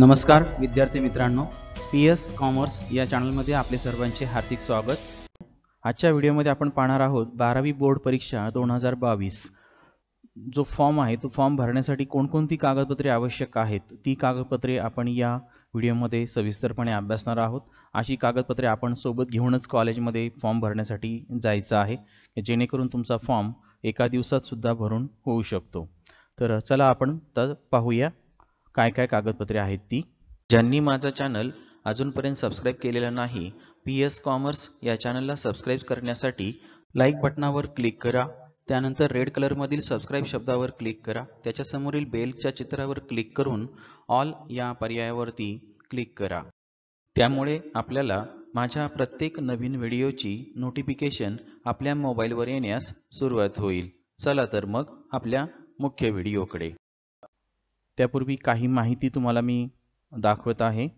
नमस्कार विद्यार्थी मित्रांनो पी एस कॉमर्स या चॅनलमध्ये आपले सर्वांचे हार्दिक स्वागत आजच्या व्हिडिओमध्ये आपण पाहणार आहोत बारावी बोर्ड परीक्षा दोन हजार बावीस जो फॉर्म आहे तो फॉर्म भरण्यासाठी कोणकोणती कागदपत्रे आवश्यक आहेत ती कागदपत्रे आपण या व्हिडिओमध्ये सविस्तरपणे अभ्यासणार आहोत अशी कागदपत्रे आपण सोबत घेऊनच कॉलेजमध्ये फॉर्म भरण्यासाठी जायचं आहे जेणेकरून तुमचा फॉर्म एका दिवसात सुद्धा भरून होऊ शकतो तर चला आपण तर पाहूया काय काय कागदपत्रे आहेत ती ज्यांनी माझा चॅनल अजूनपर्यंत सबस्क्राईब केलेला नाही पी एस कॉमर्स या चॅनलला सबस्क्राईब करण्यासाठी लाईक बटनावर क्लिक करा त्यानंतर रेड कलरमधील सबस्क्राईब शब्दावर क्लिक करा त्याच्यासमोरील बेलच्या चित्रावर क्लिक करून ऑल या पर्यायावरती क्लिक करा त्यामुळे आपल्याला माझ्या प्रत्येक नवीन व्हिडिओची नोटिफिकेशन आपल्या मोबाईलवर येण्यास सुरुवात होईल चला तर मग आपल्या मुख्य व्हिडिओकडे त्यापूर्वी काही माहिती तुम्हाला मी दाखवत आहे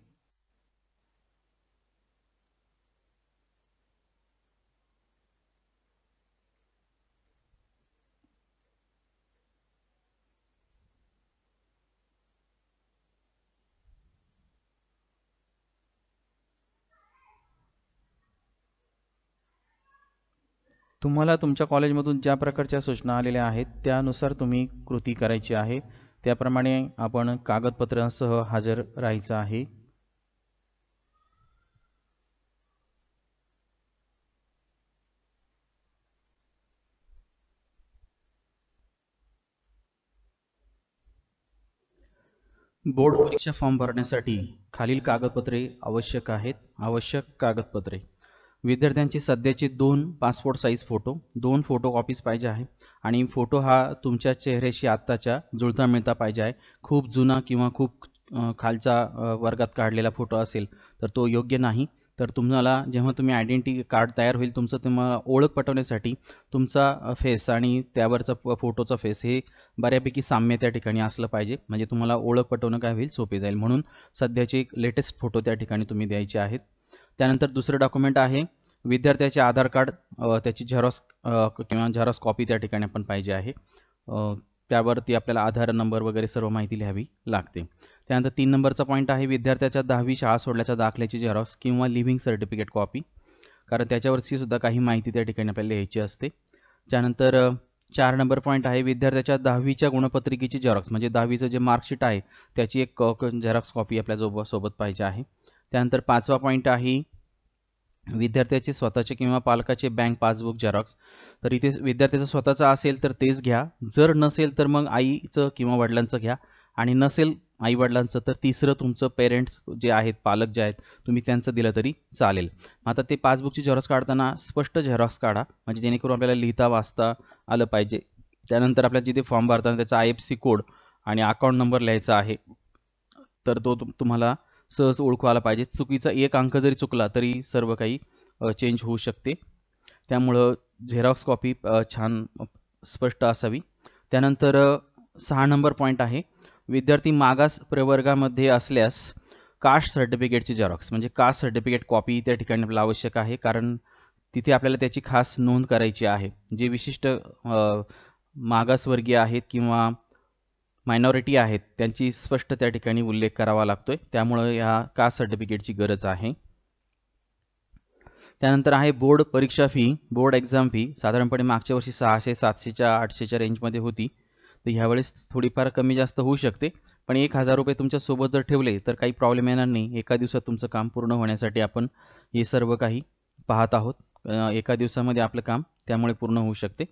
तुम्हाला तुमच्या कॉलेजमधून ज्या प्रकारच्या सूचना आलेल्या आहेत त्यानुसार तुम्ही कृती करायची आहे त्याप्रमाणे आपण कागदपत्रांसह हजर राहायचं आहे बोर्ड परीक्षा फॉर्म भरण्यासाठी खालील कागदपत्रे आवश्यक आहेत आवश्यक कागदपत्रे विद्यार्थ्यांची सध्याचे दोन पासपोर्ट साईज फोटो दोन फोटो कॉपीज पाहिजे आहे आणि फोटो हा तुमच्या चेहऱ्याशी आत्ताच्या जुळता मिळता पाहिजे आहे खूप जुना किंवा खूप खालच्या वर्गात काढलेला फोटो असेल तर तो योग्य नाही तर तुम्हाला जेव्हा तुम्ही आयडेंटिटी कार्ड तयार होईल तुमचं तुम्हाला ओळख पटवण्यासाठी तुमचा फेस आणि त्यावरचा फोटोचा फेस हे बऱ्यापैकी साम्य त्या ठिकाणी असलं पाहिजे म्हणजे तुम्हाला ओळख पटवणं काय होईल सोपे जाईल म्हणून सध्याचे लेटेस्ट फोटो त्या ठिकाणी तुम्ही द्यायचे आहेत त्यानंतर दुसरं डॉक्युमेंट आहे विद्यार्थ्याचे आधार कार्ड त्याची झेरॉक्स किंवा झेरॉक्स कॉपी त्या ठिकाणी पण पाहिजे आहे त्यावरती आपल्याला आधार नंबर वगैरे सर्व माहिती लिहावी लागते त्यानंतर तीन नंबरचा पॉईंट आहे विद्यार्थ्याच्या दहावी शाळा सोडल्याच्या दाखल्याची झेरॉक्स किंवा लिव्हिंग सर्टिफिकेट कॉपी कारण त्याच्यावरची सुद्धा काही माहिती त्या ठिकाणी आपल्याला लिहायची असते त्यानंतर चार नंबर पॉईंट आहे विद्यार्थ्याच्या दहावीच्या गुणपत्रिकेची झेरॉक्स म्हणजे दहावीचं जे मार्कशीट आहे त्याची एक झेरॉक्स कॉपी आपल्या जो सोबत पाहिजे आहे त्यानंतर पाचवा पॉईंट आहे विद्यार्थ्याचे स्वतःचे किंवा पालकाचे बँक पासबुक झेरॉक्स तर इथे विद्यार्थ्याचं स्वतःचं असेल तर तेच घ्या जर नसेल तर मग आईचं किंवा वडिलांचं घ्या आणि नसेल आई वडिलांचं तर तिसरं तुमचं पेरेंट्स जे आहेत पालक जे आहेत तुम्ही त्यांचं दिलं तरी चालेल आता ते पासबुकची झेरॉक्स काढताना स्पष्ट झेरॉक्स काढा म्हणजे जेणेकरून आपल्याला लिहिता वाचता आलं पाहिजे त्यानंतर आपल्याला जिथे फॉर्म भरताना त्याचा आय एफ सी कोड आणि अकाउंट नंबर लिहायचा आहे तर तो तुम्हाला सहज ओळखवायला पाहिजे चुकीचा एक अंक जरी चुकला तरी सर्व काही चेंज होऊ शकते त्यामुळं झेरॉक्स कॉपी छान स्पष्ट असावी त्यानंतर सहा नंबर पॉईंट आहे विद्यार्थी मागास प्रवर्गामध्ये असल्यास कास्ट सर्टिफिकेटची झेरॉक्स म्हणजे कास्ट सर्टिफिकेट कॉपी त्या ठिकाणी आपल्याला आवश्यक आहे कारण तिथे आपल्याला त्याची खास नोंद करायची आहे जे विशिष्ट मागासवर्गीय आहेत किंवा मायनॉरिटी आहेत त्यांची स्पष्ट त्या ठिकाणी उल्लेख करावा लागतोय त्यामुळं या कास्ट सर्टिफिकेटची गरज आहे त्यानंतर आहे बोर्ड परीक्षा फी बोर्ड एक्झाम फी साधारणपणे मागच्या वर्षी सहाशे सातशेच्या आठशेच्या रेंजमध्ये होती तर ह्यावेळेस थोडीफार कमी जास्त होऊ शकते पण एक हजार रुपये तुमच्यासोबत जर ठेवले तर काही प्रॉब्लेम येणार नाही एका दिवसात तुमचं काम पूर्ण होण्यासाठी आपण हे सर्व काही पाहत आहोत एका दिवसामध्ये आपलं काम त्यामुळे पूर्ण होऊ शकते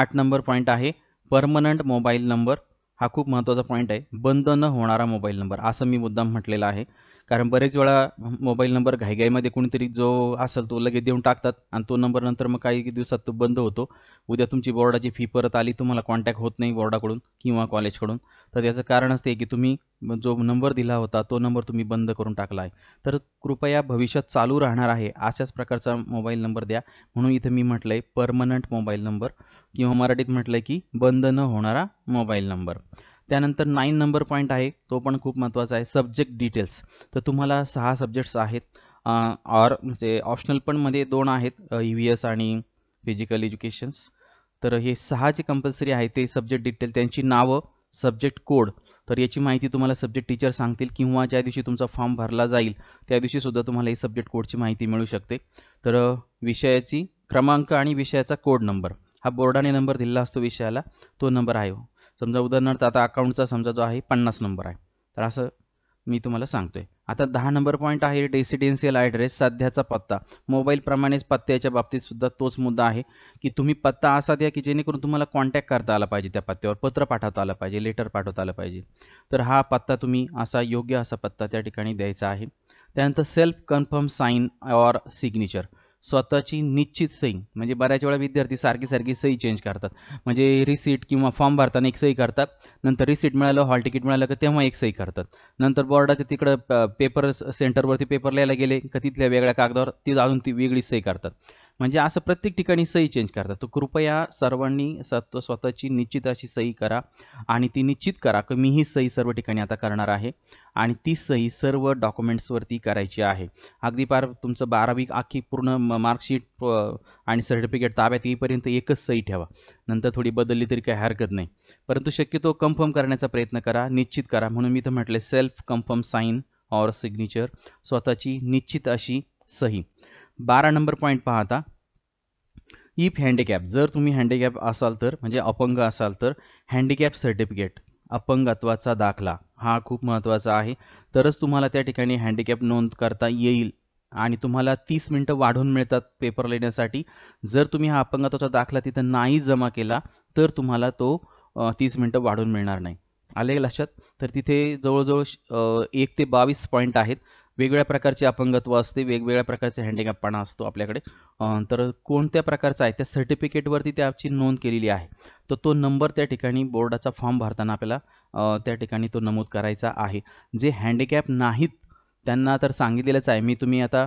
आठ नंबर पॉईंट आहे परमनंट मोबाईल नंबर हा खूप महत्त्वाचा पॉईंट आहे बंद न होणारा मोबाईल नंबर असं मी मुद्दाम म्हटलेला आहे कारण बरेच वेळा मोबाईल नंबर घाईघाईमध्ये कोणीतरी जो असेल तो लगेच देऊन टाकतात आणि तो नंबर नंतर मग काही दिवसात तो बंद होतो उद्या तुमची बोर्डाची फी परत आली तुम्हाला कॉन्टॅक्ट होत नाही बोर्डाकडून किंवा कॉलेजकडून तर याचं कारण असते की तुम्ही जो नंबर दिला होता तो नंबर तुम्ही बंद करून टाकला आहे तर कृपया भविष्यात चालू राहणार आहे अशाच प्रकारचा मोबाईल नंबर द्या म्हणून इथे मी म्हटलं आहे परमनंट मोबाईल नंबर किंवा मराठीत म्हटलं आहे की बंद न होणारा मोबाईल नंबर त्यानंतर नाईन नंबर पॉईंट आहे तो पण खूप महत्त्वाचा आहे सब्जेक्ट डिटेल्स तर तुम्हाला सहा सब्जेक्ट्स आहेत और म्हणजे ऑप्शनल पण मध्ये दोन आहेत ई व्ही एस आणि फिजिकल एज्युकेशन्स तर हे सहा जे कंपल्सरी आहे ते सब्जेक्ट डिटेल त्यांची नावं सब्जेक्ट कोड तर याची माहिती तुम्हाला सब्जेक्ट टीचर सांगतील किंवा ज्या दिवशी तुमचा फॉर्म भरला जाईल त्या दिवशीसुद्धा तुम्हाला ही सब्जेक्ट कोडची माहिती मिळू शकते तर विषयाची क्रमांक आणि विषयाचा कोड नंबर हा बोर्डाने नंबर दिलेला असतो विषयाला तो नंबर आहे हो. समजा उदाहरणार्थ आता अकाउंटचा समजा जो आहे पन्नास नंबर आहे तर असं मी तुम्हाला सांगतो आहे आता दहा नंबर पॉईंट आहे रेसिडेन्शियल ॲड्रेस सध्याचा पत्ता मोबाईल प्रमाणेच पत्त्याच्या बाबतीत सुद्धा तोच मुद्दा आहे की तुम्ही पत्ता असा द्या की जेणेकरून तुम्हाला कॉन्टॅक्ट करता आला पाहिजे त्या पत्त्यावर पत्र पाठवता आलं पाहिजे लेटर पाठवता आलं पाहिजे तर हा पत्ता तुम्ही असा योग्य असा पत्ता त्या ठिकाणी द्यायचा आहे त्यानंतर self confirm sign or signature स्वतःची निश्चित सही म्हणजे बऱ्याच वेळा विद्यार्थी सारखी सारखी सही चेंज करतात म्हणजे रिसीट किंवा फॉर्म भरताना एक सही करतात नंतर रिसीट मिळालं हॉल तिकीट मिळालं का तेव्हा एक सही करतात नंतर बोर्डाच्या तिकडं पेपर सेंटरवरती पेपर लिहायला गेले का तिथल्या वेगळ्या कागदावर ती अजून ती वेगळी सही करतात म्हणजे असं प्रत्येक ठिकाणी सही चेंज करतात तर कृपया सर्वांनी स्वत स्वतःची निश्चित अशी सही करा आणि ती निश्चित करा की मी ही सही सर्व ठिकाणी आता करणार आहे आणि ती सही सर्व डॉक्युमेंट्सवरती करायची आहे अगदी पार तुमचं बारावी आखी पूर्ण मार्कशीट आणि सर्टिफिकेट ताब्यात येईपर्यंत एकच सही ठेवा नंतर थोडी बदलली तरी काही हरकत नाही परंतु शक्यतो कन्फर्म करण्याचा प्रयत्न करा निश्चित करा म्हणून मी तर म्हटले self confirm sign or signature स्वतःची निश्चित अशी सही बारा नंबर पॉईंट पाहता इफ हँडिकॅप जर तुम्ही हँडिकॅप असाल तर म्हणजे अपंग असाल तर हँडिकॅप सर्टिफिकेट अपंगत्वाचा दाखला हा खूप महत्त्वाचा आहे तरच तुम्हाला त्या ठिकाणी हँडिकॅप नोंद करता येईल आणि तुम्हाला तीस मिनटं वाढून मिळतात पेपर लिहिण्यासाठी जर तुम्ही हा अपंगत्वाचा दाखला तिथं नाही जमा केला तर तुम्हाला तो तीस मिनटं वाढून मिळणार नाही आले लक्षात तर तिथे जवळजवळ एक ते बावीस पॉईंट आहेत वेगवेगळ्या प्रकारचे अपंगत्व असते वेगवेगळ्या प्रकारचे हँडिकॅपपणा असतो आपल्याकडे तर कोणत्या प्रकारचा आहे त्या सर्टिफिकेटवरती त्याची नोंद केलेली आहे तर तो नंबर त्या ठिकाणी बोर्डाचा फॉर्म भरताना आपल्याला त्या ठिकाणी तो नमूद करायचा आहे जे हँडिकॅप नाहीत त्यांना तर सांगितलेलंच आहे मी तुम्ही आता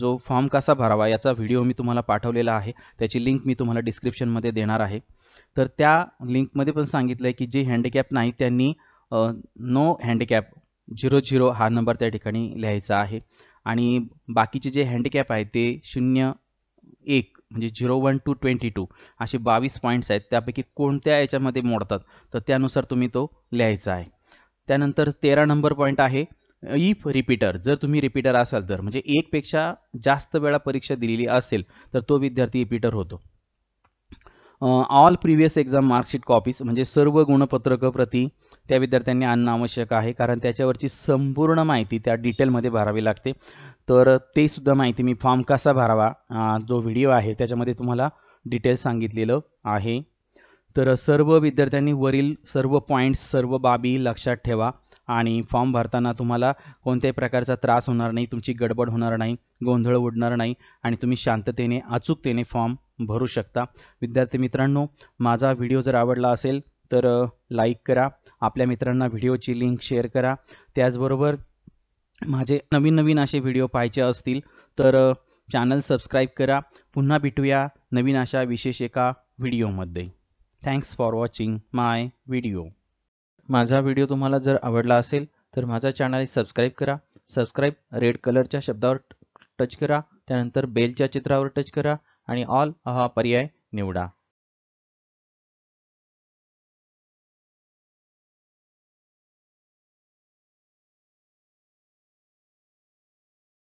जो फॉर्म कसा भरावा याचा व्हिडिओ मी तुम्हाला पाठवलेला आहे त्याची लिंक मी तुम्हाला डिस्क्रिप्शनमध्ये देणार आहे तर त्या लिंकमध्ये पण सांगितलं आहे की जे हँडिकॅप नाही त्यांनी नो हँडिकॅप झिरो झिरो हा नंबर त्या ठिकाणी लिहायचा आहे आणि बाकीचे जे हँडिकॅप आहे ते शून्य एक म्हणजे zero one two twenty two असे बावीस पॉईंट्स आहेत त्यापैकी कोणत्या याच्यामध्ये मोडतात तर त्यानुसार तुम्ही तो लिहायचा आहे त्यानंतर तेरा नंबर पॉईंट आहे इफ रिपीटर जर तुम्ही रिपीटर असाल तर म्हणजे एकपेक्षा जास्त वेळा परीक्षा दिलेली असेल तर तो विद्यार्थी रिपीटर होतो all previous exam marksheet copies म्हणजे सर्व गुणपत्रक प्रति त्या विद्यार्थ्यांनी आणणं आवश्यक आहे कारण त्याच्यावरची संपूर्ण माहिती त्या डिटेलमध्ये भरावी लागते तर ते सुद्धा माहिती मी फॉर्म कसा भरावा जो व्हिडिओ आहे त्याच्यामध्ये तुम्हाला डिटेल सांगितलेलं आहे तर सर्व विद्यार्थ्यांनी वरील सर्व पॉईंट्स सर्व बाबी लक्षात ठेवा आणि फॉर्म भरताना तुम्हाला कोणत्याही प्रकारचा त्रास होणार नाही तुमची गडबड होणार नाही गोंधळ उडणार नाही आणि तुम्ही शांततेने अचूकतेने फॉर्म भरू शकता विद्यार्थी मित्रांनो माझा व्हिडिओ जर आवडला असेल तर लाईक करा आपल्या मित्रांना व्हिडिओची लिंक शेअर करा त्याचबरोबर माझे नवीन नवीन असे व्हिडिओ पाहायचे असतील तर चॅनल सबस्क्राईब करा पुन्हा भेटूया नवीन अशा विशेष एका व्हिडिओमध्ये thanks for watching my video माझा व्हिडिओ तुम्हाला जर आवडला असेल तर माझा चॅनल सबस्क्राईब करा सबस्क्राईब रेड कलरच्या शब्दावर टच करा त्यानंतर बेलच्या चित्रावर टच करा आणि ऑल हा पर्याय निवडा